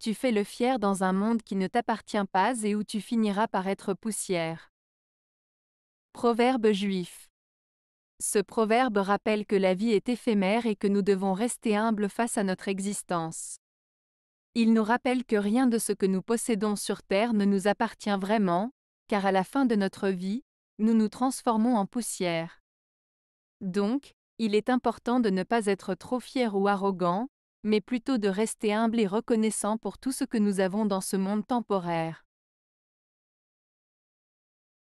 tu fais le fier dans un monde qui ne t'appartient pas et où tu finiras par être poussière. Proverbe juif. Ce proverbe rappelle que la vie est éphémère et que nous devons rester humbles face à notre existence. Il nous rappelle que rien de ce que nous possédons sur Terre ne nous appartient vraiment, car à la fin de notre vie, nous nous transformons en poussière. Donc, il est important de ne pas être trop fier ou arrogant, mais plutôt de rester humble et reconnaissant pour tout ce que nous avons dans ce monde temporaire.